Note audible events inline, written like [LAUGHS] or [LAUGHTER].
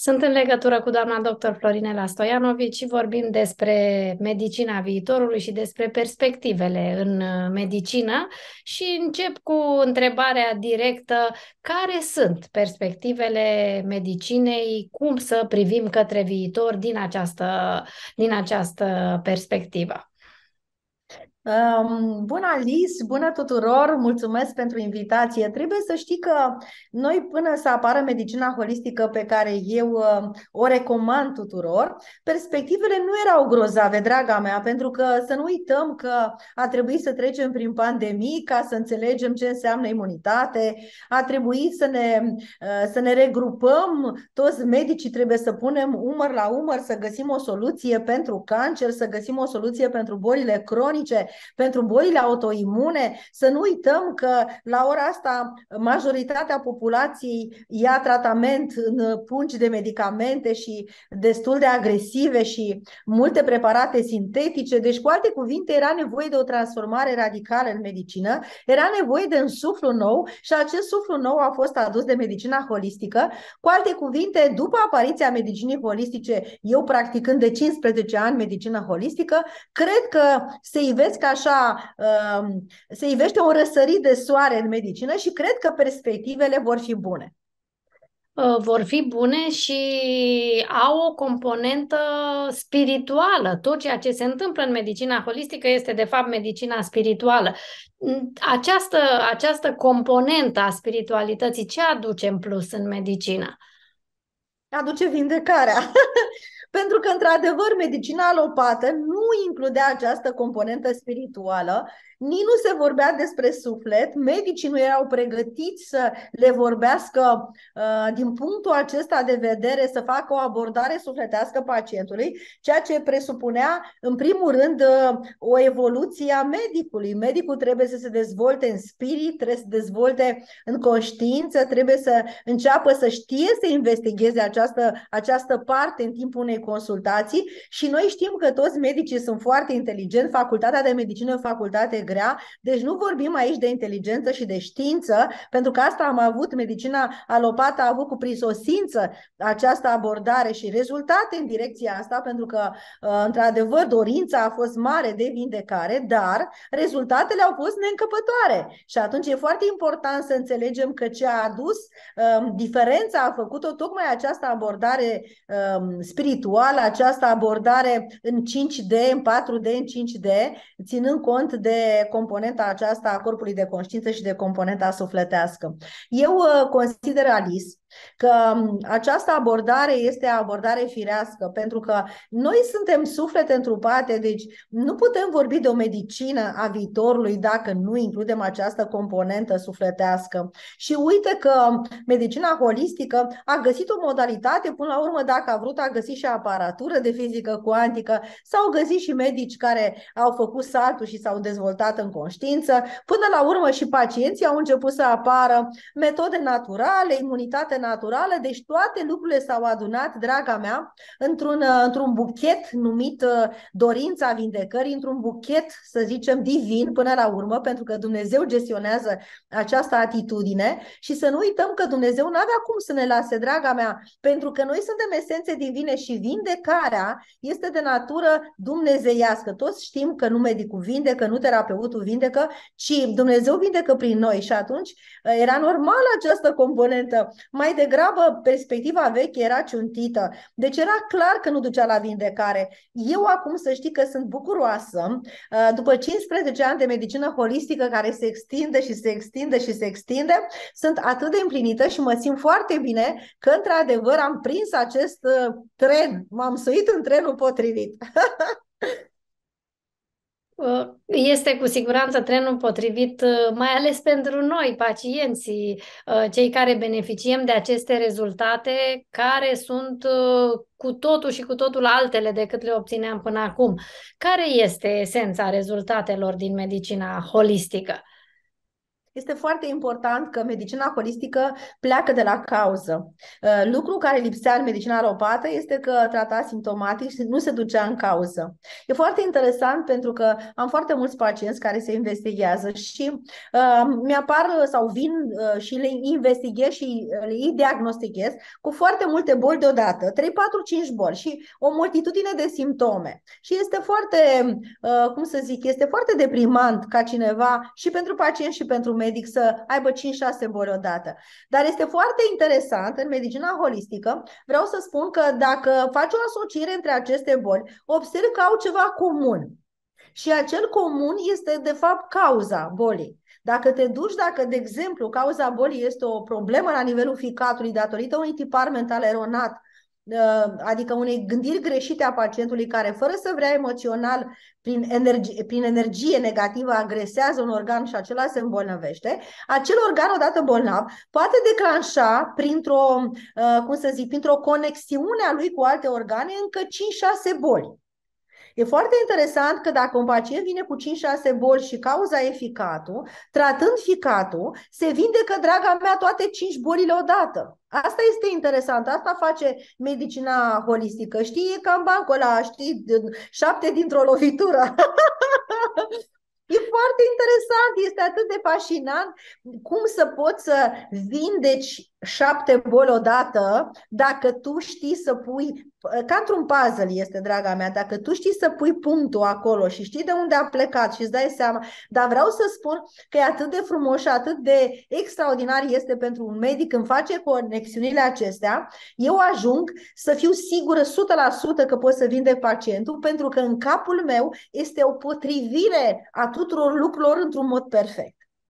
Sunt în legătură cu doamna doctor Florinela Stoianovici și vorbim despre medicina viitorului și despre perspectivele în uh, medicină și încep cu întrebarea directă, care sunt perspectivele medicinei, cum să privim către viitor din această, din această perspectivă? Bună, Liz, Bună tuturor! Mulțumesc pentru invitație! Trebuie să știi că noi, până să apară medicina holistică pe care eu uh, o recomand tuturor, perspectivele nu erau grozave, draga mea, pentru că să nu uităm că a trebuit să trecem prin pandemie ca să înțelegem ce înseamnă imunitate, a trebuit să ne, uh, să ne regrupăm, toți medicii trebuie să punem umăr la umăr, să găsim o soluție pentru cancer, să găsim o soluție pentru bolile cronice, pentru bolile autoimune. Să nu uităm că la ora asta majoritatea populației ia tratament în pungi de medicamente și destul de agresive și multe preparate sintetice. Deci, cu alte cuvinte, era nevoie de o transformare radicală în medicină, era nevoie de un suflu nou și acest suflu nou a fost adus de medicina holistică. Cu alte cuvinte, după apariția medicinii holistice, eu practicând de 15 ani medicina holistică, cred că se ivesc așa, um, se ivește un răsărit de soare în medicină și cred că perspectivele vor fi bune. Uh, vor fi bune și au o componentă spirituală. Tot ceea ce se întâmplă în medicina holistică este, de fapt, medicina spirituală. Mm, această, această componentă a spiritualității, ce aduce în plus în medicină? Aduce vindecarea. [LAUGHS] Pentru că, într-adevăr, medicina alopată nu includea această componentă spirituală, nici nu se vorbea despre suflet, medicii nu erau pregătiți să le vorbească uh, din punctul acesta de vedere, să facă o abordare sufletească pacientului, ceea ce presupunea, în primul rând, uh, o evoluție a medicului. Medicul trebuie să se dezvolte în spirit, trebuie să se dezvolte în conștiință, trebuie să înceapă să știe să investigheze această, această parte în timpul unei consultații și noi știm că toți medicii sunt foarte inteligenți, facultatea de medicină e facultate grea, deci nu vorbim aici de inteligență și de știință, pentru că asta am avut, medicina alopată a avut cu prisosință această abordare și rezultate în direcția asta, pentru că, ă, într-adevăr, dorința a fost mare de vindecare, dar rezultatele au fost neîncăpătoare. Și atunci e foarte important să înțelegem că ce a adus, ă, diferența a făcut-o tocmai această abordare ă, spirituală punctuală această abordare în 5D, în 4D, în 5D, ținând cont de componenta aceasta a corpului de conștiință și de componenta sufletească. Eu uh, consider Alice Că um, această abordare este abordare firească, pentru că noi suntem suflete întrupate, deci nu putem vorbi de o medicină a viitorului dacă nu includem această componentă sufletească. Și uite că um, medicina holistică a găsit o modalitate, până la urmă, dacă a vrut, a găsit și aparatură de fizică cuantică, s-au găsit și medici care au făcut saltul și s-au dezvoltat în conștiință, până la urmă și pacienții au început să apară metode naturale, imunitate naturală, deci toate lucrurile s-au adunat, draga mea, într-un, uh, într-un buchet numit uh, Dorința Vindecării, într-un buchet, să zicem, divin până la urmă, pentru că Dumnezeu gestionează această atitudine și să nu uităm că Dumnezeu nu avea cum să ne lase, draga mea, pentru că noi suntem esențe divine și vindecarea este de natură dumnezeiască. Toți știm că nu medicul vindecă, nu terapeutul vindecă, ci Dumnezeu vindecă prin noi și atunci uh, era normal această componentă. Mai mai degrabă perspectiva veche era ciuntită. Deci era clar că nu ducea la vindecare. Eu acum să știi că sunt bucuroasă, uh, după 15 ani de medicină holistică care se extinde și se extinde și se extinde, sunt atât de împlinită și mă simt foarte bine că într-adevăr am prins acest uh, tren, m-am suit în trenul potrivit. [LAUGHS] Uh, este cu siguranță trenul potrivit, uh, mai ales pentru noi, pacienții, uh, cei care beneficiem de aceste rezultate, care sunt cu totul și cu totul altele decât le obțineam până acum. Care este esența rezultatelor din medicina holistică? Este foarte important că medicina holistică pleacă de la cauză. Uh, lucru care lipsea în medicina alopată este că trata simptomatic și nu se ducea în cauză. E foarte interesant pentru că am foarte mulți pacienți care se investighează și uh, mi-apar sau vin uh, și le investighez și uh, le diagnostichez cu foarte multe boli deodată, 3, 4, 5 boli și o multitudine de simptome. Și este foarte, uh, cum să zic, este foarte deprimant ca cineva și pentru pacient și pentru medic medic să aibă 5-6 boli odată. Dar este foarte interesant în medicina holistică, vreau să spun că dacă faci o asociere între aceste boli, observ că au ceva comun. Și acel comun este, de fapt, cauza bolii. Dacă te duci, dacă, de exemplu, cauza bolii este o problemă la nivelul ficatului datorită unui tipar mental eronat, Uh, adică unei gândiri greșite a pacientului care, fără să vrea emoțional, prin energie, prin energie negativă agresează un organ și acela se îmbolnăvește, acel organ odată bolnav poate declanșa printr-o, uh, cum să zic, printr-o conexiune a lui cu alte organe încă 5-6 boli. E foarte interesant că dacă un pacient vine cu 5-6 boli și cauza e ficatul, tratând ficatul, se vindecă, draga mea, toate 5 bolile odată. Asta este interesant, asta face medicina holistică. Știi, cam bancul ăla, știi, șapte dintr-o lovitură. [LAUGHS] E foarte interesant, este atât de fascinant cum să poți să vindeci șapte boli odată, dacă tu știi să pui, ca într-un puzzle este, draga mea, dacă tu știi să pui punctul acolo și știi de unde a plecat și îți dai seama, dar vreau să spun că e atât de frumos și atât de extraordinar este pentru un medic când face conexiunile acestea, eu ajung să fiu sigură 100% că pot să vindec pacientul, pentru că în capul meu este o potrivire a tuturor lucrurilor într-un mod perfect.